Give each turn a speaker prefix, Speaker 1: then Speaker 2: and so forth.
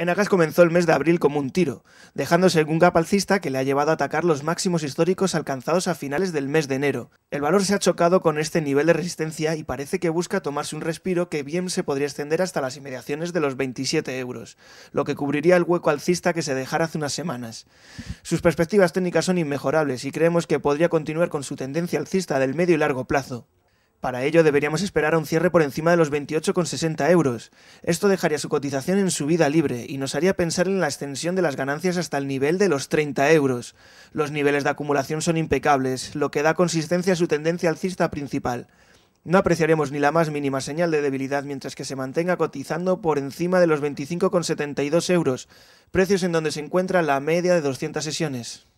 Speaker 1: Enagas comenzó el mes de abril como un tiro, dejándose un gap alcista que le ha llevado a atacar los máximos históricos alcanzados a finales del mes de enero. El valor se ha chocado con este nivel de resistencia y parece que busca tomarse un respiro que bien se podría extender hasta las inmediaciones de los 27 euros, lo que cubriría el hueco alcista que se dejara hace unas semanas. Sus perspectivas técnicas son inmejorables y creemos que podría continuar con su tendencia alcista del medio y largo plazo. Para ello deberíamos esperar a un cierre por encima de los 28,60 euros. Esto dejaría su cotización en su vida libre y nos haría pensar en la extensión de las ganancias hasta el nivel de los 30 euros. Los niveles de acumulación son impecables, lo que da consistencia a su tendencia alcista principal. No apreciaremos ni la más mínima señal de debilidad mientras que se mantenga cotizando por encima de los 25,72 euros, precios en donde se encuentra la media de 200 sesiones.